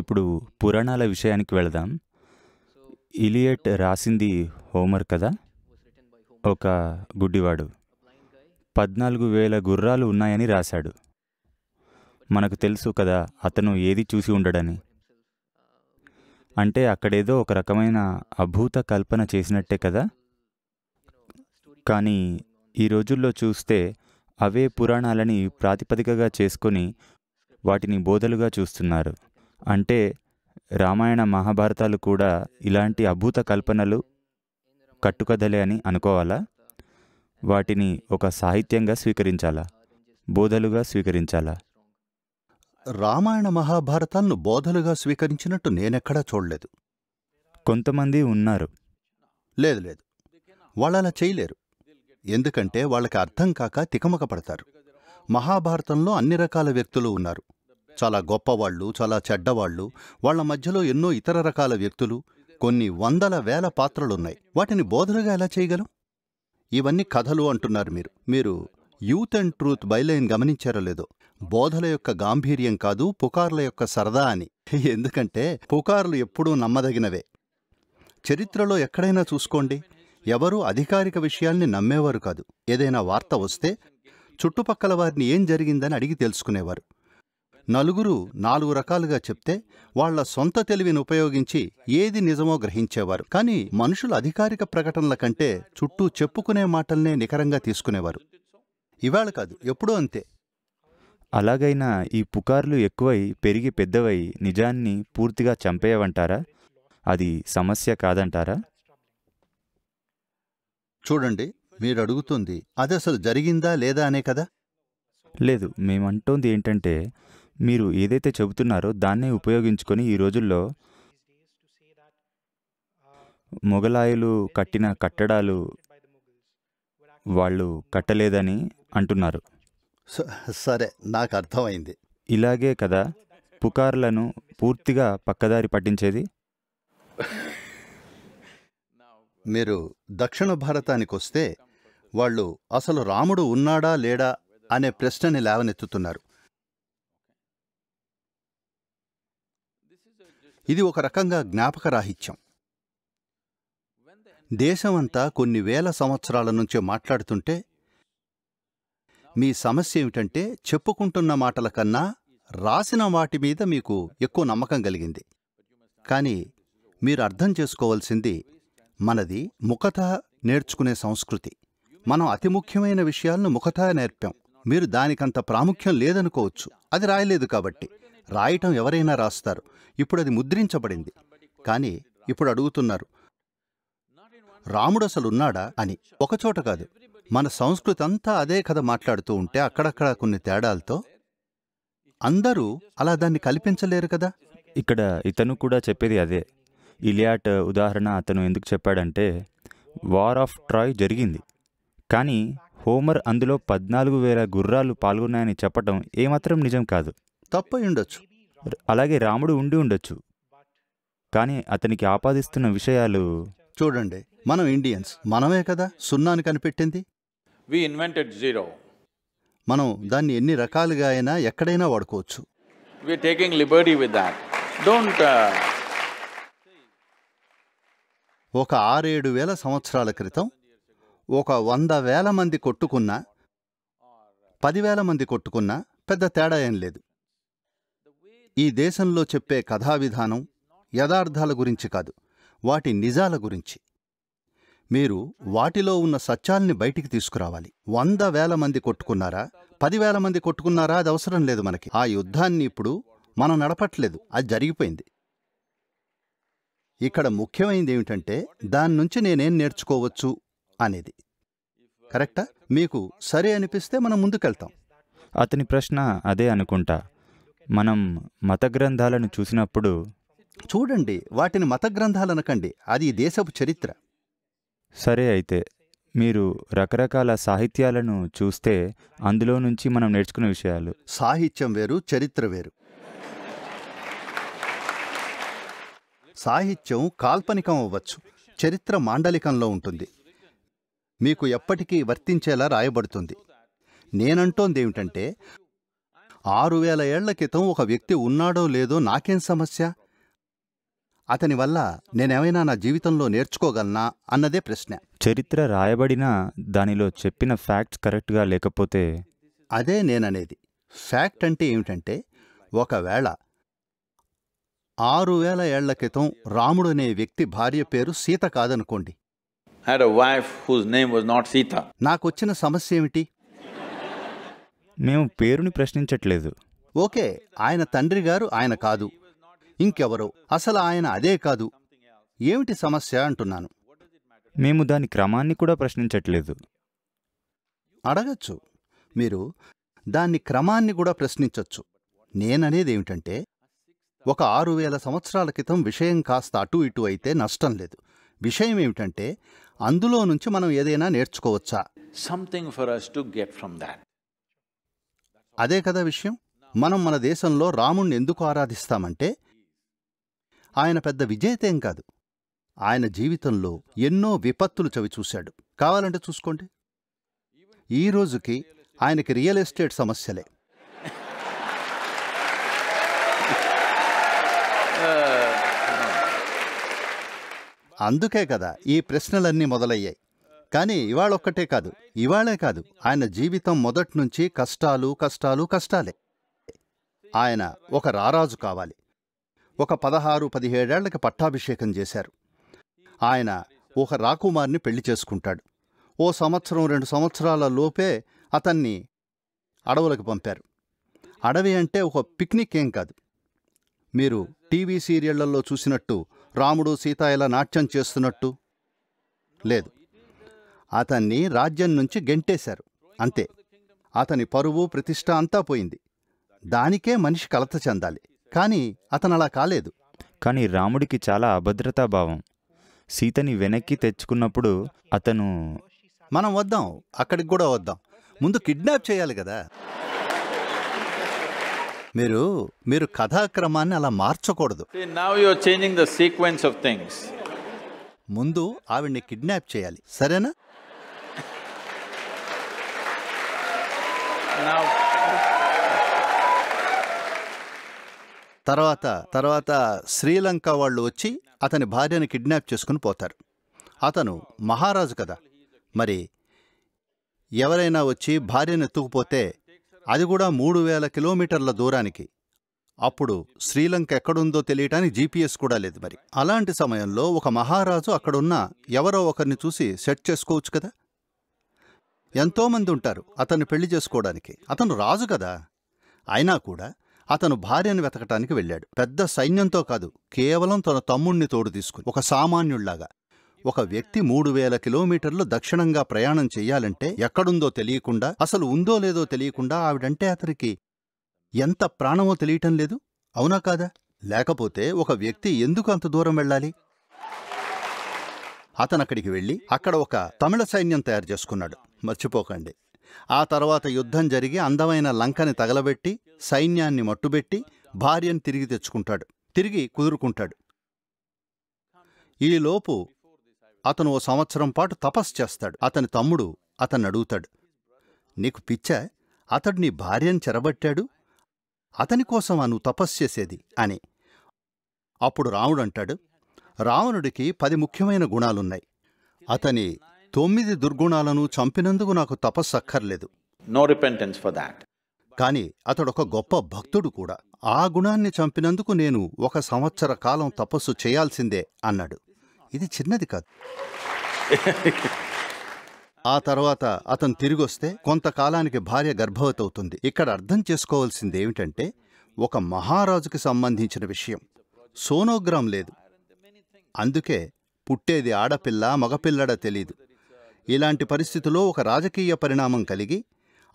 ఇప్పుడు పురాణాల విషయానికి వెళదాం ఇలియట్ రాసింది హోమర్ కదా ఒక గుడ్డివాడు పద్నాలుగు వేల గుర్రాలు ఉన్నాయని రాశాడు మనకు తెలుసు కదా అతను ఏది చూసి ఉండడని అంటే అక్కడేదో ఒక రకమైన అభూత కల్పన చేసినట్టే కదా కానీ ఈ రోజుల్లో చూస్తే అవే పురాణాలని ప్రాతిపదికగా చేసుకొని వాటిని బోధలుగా చూస్తున్నారు అంటే రామాయణ మహాభారతాలు కూడా ఇలాంటి అభూత కల్పనలు కట్టుకదలే అని అనుకోవాలా వాటిని ఒక సాహిత్యంగా స్వీకరించాలా బోధలుగా స్వీకరించాలా రామాయణ మహాభారతాలను బోధలుగా స్వీకరించినట్టు నేనెక్కడా చూడలేదు కొంతమంది ఉన్నారు లేదు లేదు వాళ్ళు అలా చేయలేరు ఎందుకంటే వాళ్ళకి అర్థం కాక తికమక పడతారు మహాభారతంలో అన్ని రకాల వ్యక్తులు ఉన్నారు చాలా గొప్పవాళ్ళు చాలా చెడ్డవాళ్ళు వాళ్ళ మధ్యలో ఎన్నో ఇతర రకాల వ్యక్తులు కొన్ని వందల వేల పాత్రలున్నాయి వాటిని బోధనగా ఎలా చేయగలం ఇవన్నీ కథలు అంటున్నారు మీరు మీరు యూత్ అండ్ ట్రూత్ బైలైన్ గమనించారో లేదో బోధల యొక్క గాంభీర్యం కాదు పుకార్ల యొక్క సరదా అని ఎందుకంటే పుకార్లు ఎప్పుడూ నమ్మదగినవే చరిత్రలో ఎక్కడైనా చూసుకోండి ఎవరూ అధికారిక విషయాల్ని నమ్మేవారు కాదు ఏదైనా వార్త వస్తే చుట్టుపక్కల వారిని ఏం జరిగిందని అడిగి తెలుసుకునేవారు నలుగురు నాలుగు రకాలుగా చెప్తే వాళ్ల సొంత తెలివిని ఉపయోగించి ఏది నిజమో గ్రహించేవారు కానీ మనుషుల అధికారిక ప్రకటనల కంటే చుట్టూ చెప్పుకునే మాటల్నే నికరంగా తీసుకునేవారు ఇవాళ కాదు ఎప్పుడూ అంతే అలాగైనా ఈ పుకార్లు ఎక్కువై పెరిగి పెద్దవై నిజాన్ని పూర్తిగా చంపేయవంటారా అది సమస్య కాదంటారా చూడండి మీరు అడుగుతుంది అది అసలు జరిగిందా లేదా అనే కదా లేదు మేమంటోంది ఏంటంటే మీరు ఏదైతే చెబుతున్నారో దాన్నే ఉపయోగించుకొని ఈ రోజుల్లో మొఘలాయులు కట్టిన కట్టడాలు వాళ్ళు కట్టలేదని అంటున్నారు సరే నాకు అర్థమైంది ఇలాగే కదా పుకార్లను పూర్తిగా పక్కదారి పట్టించేది మీరు దక్షిణ భారతానికి వస్తే వాళ్ళు అసలు రాముడు ఉన్నాడా లేడా అనే ప్రశ్నని లేవనెత్తుతున్నారు ఇది ఒక రకంగా జ్ఞాపకరాహిత్యం దేశమంతా కొన్ని వేల సంవత్సరాల నుంచే మాట్లాడుతుంటే మీ సమస్య ఏమిటంటే చెప్పుకుంటున్న మాటల కన్నా రాసిన వాటి మీద మీకు ఎక్కువ నమ్మకం కలిగింది కానీ మీరు అర్థం చేసుకోవాల్సింది మనది ముఖత నేర్చుకునే సంస్కృతి మనం అతి ముఖ్యమైన విషయాలను ముఖత నేర్పాం మీరు దానికంత ప్రాముఖ్యం లేదనుకోవచ్చు అది రాయలేదు కాబట్టి రాయటం ఎవరైనా రాస్తారు ఇప్పుడు అది ముద్రించబడింది కానీ ఇప్పుడు అడుగుతున్నారు రాముడు అసలు ఉన్నాడా అని ఒకచోట కాదు మన సంస్కృతి అంతా అదే కథ మాట్లాడుతూ ఉంటే అక్కడక్కడ కొన్ని తేడాలతో అందరూ అలా దాన్ని కల్పించలేరు కదా ఇక్కడ ఇతను కూడా చెప్పేది అదే ఇలియాట్ ఉదాహరణ అతను ఎందుకు చెప్పాడంటే వార్ ఆఫ్ ట్రాయ్ జరిగింది కానీ హోమర్ అందులో పద్నాలుగు వేల గుర్రాలు పాల్గొన్నాయని చెప్పటం ఏమాత్రం నిజం కాదు తప్పై ఉండొచ్చు అలాగే రాముడు ఉండి ఉండొచ్చు కానీ అతనికి ఆపాదిస్తున్న విషయాలు చూడండి మనం ఇండియన్స్ మనమే కదా సున్నాను కనిపెట్టింది వి ఇన్వెంటెడ్ జీరో మనం దాన్ని ఎన్ని రకాలుగా అయినా ఎక్కడైనా వాడుకోవచ్చు we taking liberty with don't ఒక ఆరేడు వేల సంవత్సరాల క్రితం ఒక వంద వేల మంది కొట్టుకున్నా పదివేల మంది కొట్టుకున్నా పెద్ద తేడా ఏం లేదు ఈ దేశంలో చెప్పే కథావిధానం యథార్థాల గురించి కాదు వాటి నిజాల గురించి మీరు వాటిలో ఉన్న సత్యాల్ని బయటికి తీసుకురావాలి వంద వేల మంది కొట్టుకున్నారా పదివేల మంది కొట్టుకున్నారా అది అవసరం లేదు మనకి ఆ యుద్ధాన్ని ఇప్పుడు మనం నడపట్లేదు అది జరిగిపోయింది ఇక్కడ ముఖ్యమైనది ఏమిటంటే దాని నుంచి నేనేం నేర్చుకోవచ్చు అనేది కరెక్టా మీకు సరే అనిపిస్తే మనం ముందుకెళ్తాం అతని ప్రశ్న అదే అనుకుంటా మనం మత గ్రంథాలను చూసినప్పుడు చూడండి వాటిని మత గ్రంథాలు అనకండి అది దేశపు చరిత్ర సరే అయితే మీరు రకరకాల సాహిత్యాలను చూస్తే అందులో నుంచి మనం నేర్చుకునే విషయాలు సాహిత్యం వేరు చరిత్ర వేరు సాహిత్యం కాల్పనికం అవ్వచ్చు చరిత్ర మాండలికంలో ఉంటుంది మీకు ఎప్పటికీ వర్తించేలా రాయబడుతుంది నేనంటోంది ఏమిటంటే ఆరు వేల ఏళ్ల క్రితం ఒక వ్యక్తి ఉన్నాడో లేదో నాకేం సమస్య అతని వల్ల నేనేమైనా నా జీవితంలో నేర్చుకోగలనా అన్నదే ప్రశ్న చరిత్ర రాయబడిన దానిలో చెప్పిన ఫ్యాక్ట్స్ కరెక్ట్గా లేకపోతే అదే నేననేది ఫ్యాక్ట్ అంటే ఏమిటంటే ఒకవేళ ఆరు వేల ఏళ్ల క్రితం రాముడు అనే వ్యక్తి భార్య పేరు సీత కాదనుకోండి నాకు వచ్చిన సమస్య ఏమిటి మేము పేరుని ప్రశ్నించట్లేదు ఓకే ఆయన తండ్రి గారు ఆయన కాదు ఇంకెవరో అసలు ఆయన అదే కాదు ఏమిటి సమస్య అంటున్నాను మేము దాని క్రమాన్ని కూడా ప్రశ్నించట్లేదు అడగచ్చు మీరు దాన్ని క్రమాన్ని కూడా ప్రశ్నించవచ్చు నేననేది ఏమిటంటే ఒక ఆరు వేల సంవత్సరాల క్రితం విషయం కాస్త అటు ఇటు అయితే నష్టం లేదు విషయం ఏమిటంటే అందులో నుంచి మనం ఏదైనా నేర్చుకోవచ్చా something for us to get from that అదే కదా విషయం మనం మన దేశంలో రాముణ్ణి ఎందుకు ఆరాధిస్తామంటే ఆయన పెద్ద విజేతేం కాదు ఆయన జీవితంలో ఎన్నో విపత్తులు చవి చూశాడు కావాలంటే చూసుకోండి ఈ రోజుకి ఆయనకి రియల్ ఎస్టేట్ సమస్యలే అందుకే కదా ఈ ప్రశ్నలన్నీ మొదలయ్యాయి కానీ ఇవాళొక్కటే కాదు ఇవాళే కాదు ఆయన జీవితం మొదట్నుంచి కష్టాలు కష్టాలు కష్టాలే ఆయన ఒక రారాజు కావాలి ఒక పదహారు పదిహేడేళ్లకి పట్టాభిషేకం చేశారు ఆయన ఒక రాకుమార్ని పెళ్లి చేసుకుంటాడు ఓ సంవత్సరం రెండు సంవత్సరాల లోపే అతన్ని అడవులకు పంపారు అడవి అంటే ఒక పిక్నిక్ ఏం కాదు మీరు టీవీ సీరియళ్లలో చూసినట్టు రాముడు సీత ఇలా నాట్యం చేస్తున్నట్టు లేదు అతన్ని రాజ్యం నుంచి గెంటేశారు అంతే అతని పరువు ప్రతిష్ట అంతా పోయింది దానికే మనిషి కలత చెందాలి కానీ అతను అలా కాలేదు కానీ రాముడికి చాలా అభద్రతాభావం సీతని వెనక్కి తెచ్చుకున్నప్పుడు అతను మనం వద్దాం అక్కడికి కూడా వద్దాం ముందు కిడ్నాప్ చేయాలి కదా మీరు మీరు కథాక్రమాన్ని అలా మార్చకూడదు ముందు ఆవిడ్ని కిడ్నాప్ చేయాలి సరేనా తర్వాత తర్వాత శ్రీలంక వాళ్ళు వచ్చి అతని భార్యను కిడ్నాప్ చేసుకుని పోతారు అతను మహారాజు కదా మరి ఎవరైనా వచ్చి భార్యను ఎత్తుకుపోతే అది కూడా మూడు వేల కిలోమీటర్ల దూరానికి అప్పుడు శ్రీలంక ఎక్కడుందో తెలియటానికి జీపీఎస్ కూడా లేదు మరి అలాంటి సమయంలో ఒక మహారాజు అక్కడున్న ఎవరో ఒకరిని చూసి సెట్ చేసుకోవచ్చు కదా ఎంతోమంది ఉంటారు అతన్ని పెళ్లి చేసుకోవడానికి అతను రాజు కదా అయినా కూడా అతను భార్యను వెతకటానికి వెళ్ళాడు పెద్ద సైన్యంతో కాదు కేవలం తన తమ్ముణ్ణి తోడు తీసుకుని ఒక సామాన్యుళ్లాగా ఒక వ్యక్తి మూడు వేల కిలోమీటర్లు దక్షిణంగా ప్రయాణం చెయ్యాలంటే ఎక్కడుందో తెలియకుండా అసలు ఉందో లేదో తెలియకుండా ఆవిడంటే అతనికి ఎంత ప్రాణమో తెలియటం లేదు అవునా కాదా లేకపోతే ఒక వ్యక్తి ఎందుకు అంత దూరం వెళ్ళాలి అతనక్కడికి వెళ్ళి అక్కడ ఒక తమిళ సైన్యం తయారు చేసుకున్నాడు మర్చిపోకండి ఆ తర్వాత యుద్ధం జరిగి అందమైన లంకని తగలబెట్టి సైన్యాన్ని మట్టుబెట్టి భార్యను తిరిగి తెచ్చుకుంటాడు తిరిగి కుదురుకుంటాడు ఈలోపు అతను ఓ సంవత్సరం పాటు తపస్సు చేస్తాడు అతని తమ్ముడు అతన్ని అడుగుతాడు నీకు పిచ్చా అతడు నీ భార్యను చెరబట్టాడు అతని కోసం నువ్వు తపస్సు చేసేది అని అప్పుడు రాముడు అంటాడు రావణుడికి పది ముఖ్యమైన గుణాలున్నాయి అతని తొమ్మిది దుర్గుణాలను చంపినందుకు నాకు తపస్సక్కర్లేదు నో రిపెంటెన్స్ ఫర్ దాట్ కానీ అతడొక గొప్ప భక్తుడు కూడా ఆ గుణాన్ని చంపినందుకు నేను ఒక సంవత్సర కాలం తపస్సు చేయాల్సిందే అన్నాడు ఇది చిన్నది కాదు ఆ తర్వాత అతను తిరిగొస్తే కొంతకాలానికి భార్య గర్భవతవుతుంది ఇక్కడ అర్థం చేసుకోవాల్సింది ఏమిటంటే ఒక మహారాజుకి సంబంధించిన విషయం సోనోగ్రామ్ లేదు అందుకే పుట్టేది ఆడపిల్ల మగపిల్లడ తెలీదు ఇలాంటి పరిస్థితిలో ఒక రాజకీయ పరిణామం కలిగి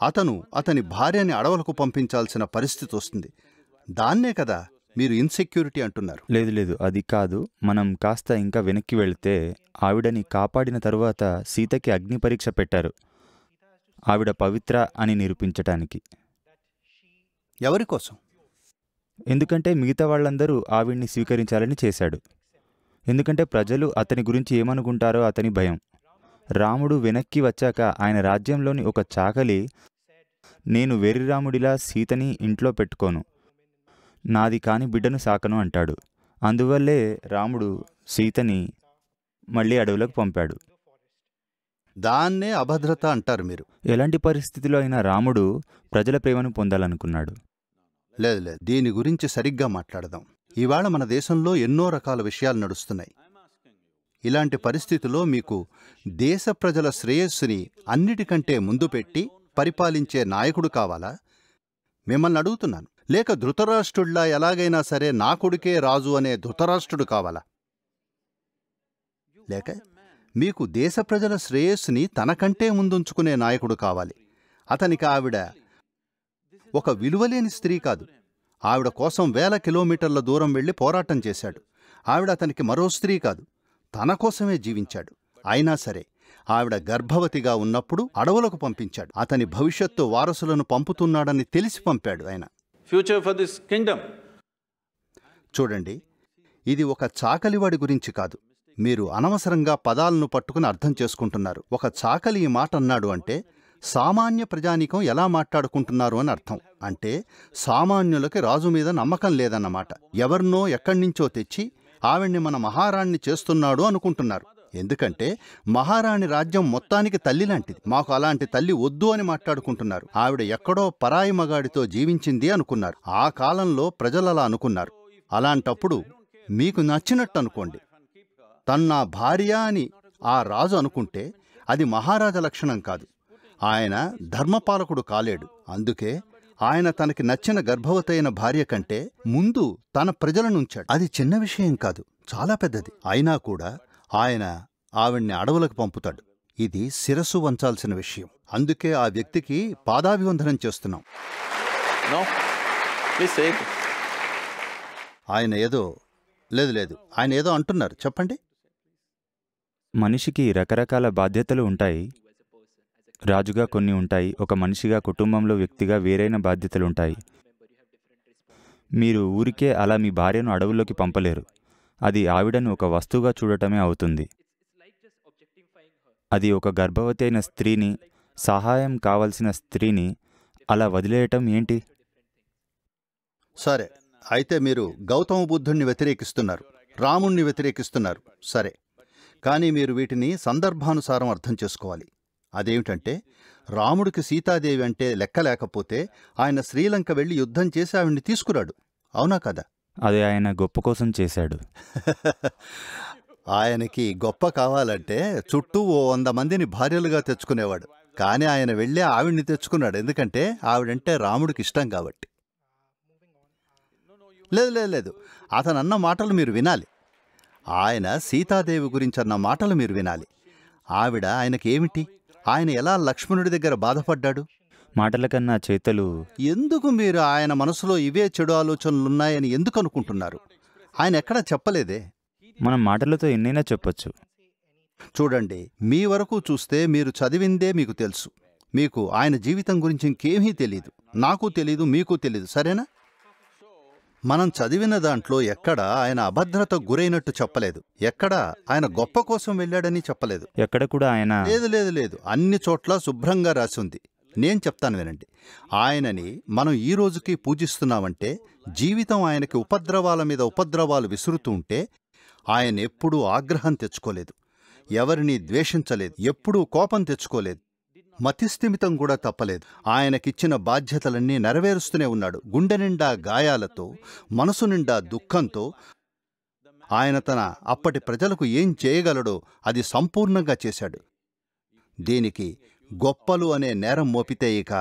అతను అతని భార్యని అడవులకు పంపించాల్సిన పరిస్థితి వస్తుంది దాన్నే కదా మీరు ఇన్సెక్యూరిటీ అంటున్నారు లేదు లేదు అది కాదు మనం కాస్త ఇంకా వెనక్కి వెళితే ఆవిడని కాపాడిన తరువాత సీతకి అగ్ని పరీక్ష పెట్టారు ఆవిడ పవిత్ర అని నిరూపించటానికి ఎవరి కోసం ఎందుకంటే మిగతా వాళ్ళందరూ ఆవిడ్ని స్వీకరించాలని చేశాడు ఎందుకంటే ప్రజలు అతని గురించి ఏమనుకుంటారో అతని భయం రాముడు వెనక్కి వచ్చాక ఆయన రాజ్యంలోని ఒక చాకలి నేను వెర్రిరాముడిలా సీతని ఇంట్లో పెట్టుకోను నాది కాని బిడ్డను సాకను అంటాడు అందువల్లే రాముడు సీతని మళ్ళీ అడవులకు పంపాడు దాన్నే అభద్రత అంటారు మీరు ఎలాంటి పరిస్థితిలో అయినా రాముడు ప్రజల ప్రేమను పొందాలనుకున్నాడు లేదు లేదు దీని గురించి సరిగ్గా మాట్లాడదాం ఇవాళ మన దేశంలో ఎన్నో రకాల విషయాలు నడుస్తున్నాయి ఇలాంటి పరిస్థితిలో మీకు దేశ ప్రజల శ్రేయస్సుని అన్నిటికంటే ముందు పెట్టి పరిపాలించే నాయకుడు కావాలా మిమ్మల్ని అడుగుతున్నాను లేక ధృతరాష్ట్రుడ్లా ఎలాగైనా సరే నా కొడుకే రాజు అనే ధృతరాష్ట్రుడు కావాలా లేక మీకు దేశ ప్రజల శ్రేయస్సుని తనకంటే ముందుంచుకునే నాయకుడు కావాలి అతనికి ఆవిడ ఒక విలువలేని స్త్రీ కాదు ఆవిడ కోసం వేల కిలోమీటర్ల దూరం వెళ్ళి పోరాటం చేశాడు ఆవిడ అతనికి మరో స్త్రీ కాదు తన కోసమే జీవించాడు అయినా సరే ఆవిడ గర్భవతిగా ఉన్నప్పుడు అడవులకు పంపించాడు అతని భవిష్యత్తు వారసులను పంపుతున్నాడని తెలిసి పంపాడు ఆయన ఫ్యూచర్ ఫర్ దిస్ కింగ్డమ్ చూడండి ఇది ఒక చాకలివాడి గురించి కాదు మీరు అనవసరంగా పదాలను పట్టుకుని అర్థం చేసుకుంటున్నారు ఒక చాకలి ఈ మాట అన్నాడు అంటే సామాన్య ప్రజానీకం ఎలా మాట్లాడుకుంటున్నారు అని అర్థం అంటే సామాన్యులకి రాజు మీద నమ్మకం లేదన్నమాట ఎవర్నో ఎక్కడి నుంచో తెచ్చి ఆవిడ్ని మన మహారాణ్ణి చేస్తున్నాడు అనుకుంటున్నారు ఎందుకంటే మహారాణి రాజ్యం మొత్తానికి తల్లి లాంటిది మాకు అలాంటి తల్లి వద్దు అని మాట్లాడుకుంటున్నారు ఆవిడ ఎక్కడో పరాయి మగాడితో జీవించింది అనుకున్నారు ఆ కాలంలో ప్రజలలా అనుకున్నారు అలాంటప్పుడు మీకు నచ్చినట్టు అనుకోండి తన్నా భార్య అని ఆ రాజు అనుకుంటే అది మహారాజ లక్షణం కాదు ఆయన ధర్మపాలకుడు కాలేడు అందుకే ఆయన తనకి నచ్చిన గర్భవతైన భార్య కంటే ముందు తన ప్రజలనుంచాడు అది చిన్న విషయం కాదు చాలా పెద్దది అయినా కూడా ఆయన ఆవిడ్ని అడవులకు పంపుతాడు ఇది శిరస్సు వంచాల్సిన విషయం అందుకే ఆ వ్యక్తికి పాదాభివందనం చేస్తున్నాం ఆయన ఏదో లేదు లేదు ఆయన ఏదో అంటున్నారు చెప్పండి మనిషికి రకరకాల బాధ్యతలు ఉంటాయి రాజుగా కొన్ని ఉంటాయి ఒక మనిషిగా కుటుంబంలో వ్యక్తిగా వేరైన బాధ్యతలు ఉంటాయి మీరు ఊరికే అలా మీ భార్యను అడవుల్లోకి పంపలేరు అది ఆవిడను ఒక వస్తువుగా చూడటమే అవుతుంది అది ఒక గర్భవతి అయిన స్త్రీని సహాయం కావలసిన స్త్రీని అలా వదిలేయటం ఏంటి సరే అయితే మీరు గౌతమ బుద్ధుణ్ణి వ్యతిరేకిస్తున్నారు రాముణ్ణి వ్యతిరేకిస్తున్నారు సరే కానీ మీరు వీటిని సందర్భానుసారం అర్థం చేసుకోవాలి అదేమిటంటే రాముడికి సీతాదేవి అంటే లెక్క లేకపోతే ఆయన శ్రీలంక వెళ్ళి యుద్ధం చేసి ఆవిడ్ని తీసుకురాడు అవునా కదా అది ఆయన గొప్ప కోసం చేశాడు ఆయనకి గొప్ప కావాలంటే చుట్టూ ఓ వంద మందిని భార్యలుగా తెచ్చుకునేవాడు కానీ ఆయన వెళ్ళి ఆవిడ్ని తెచ్చుకున్నాడు ఎందుకంటే ఆవిడంటే రాముడికి ఇష్టం కాబట్టి లేదు లేదు లేదు అతను అన్న మాటలు మీరు వినాలి ఆయన సీతాదేవి గురించి అన్న మాటలు మీరు వినాలి ఆవిడ ఆయనకేమిటి ఆయన ఎలా లక్ష్మణుడి దగ్గర బాధపడ్డాడు మాటల కన్నా చేతలు ఎందుకు మీరు ఆయన మనసులో ఇవే చెడు ఆలోచనలున్నాయని ఎందుకు అనుకుంటున్నారు ఆయన ఎక్కడా చెప్పలేదే మనం మాటలతో ఎన్నైనా చెప్పచ్చు చూడండి మీ వరకు చూస్తే మీరు చదివిందే మీకు తెలుసు మీకు ఆయన జీవితం గురించి ఇంకేమీ తెలియదు నాకు తెలీదు మీకు తెలీదు సరేనా మనం చదివిన దాంట్లో ఎక్కడా ఆయన అభద్రత గురైనట్టు చెప్పలేదు ఎక్కడా ఆయన గొప్ప కోసం వెళ్ళాడని చెప్పలేదు ఎక్కడ కూడా ఆయన లేదు లేదు లేదు అన్ని చోట్ల శుభ్రంగా రాసి ఉంది నేను చెప్తాను వినండి ఆయనని మనం ఈ రోజుకి పూజిస్తున్నామంటే జీవితం ఆయనకి ఉపద్రవాల మీద ఉపద్రవాలు విసురుతూ ఉంటే ఆయన ఎప్పుడూ ఆగ్రహం తెచ్చుకోలేదు ఎవరిని ద్వేషించలేదు ఎప్పుడూ కోపం తెచ్చుకోలేదు మతిస్థిమితం కూడా తప్పలేదు ఆయనకిచ్చిన బాధ్యతలన్నీ నెరవేరుస్తూనే ఉన్నాడు గుండె నిండా గాయాలతో మనసు నిండా దుఃఖంతో ఆయన తన అప్పటి ప్రజలకు ఏం చేయగలడో అది సంపూర్ణంగా చేశాడు దీనికి గొప్పలు అనే నేరం మోపితే ఇక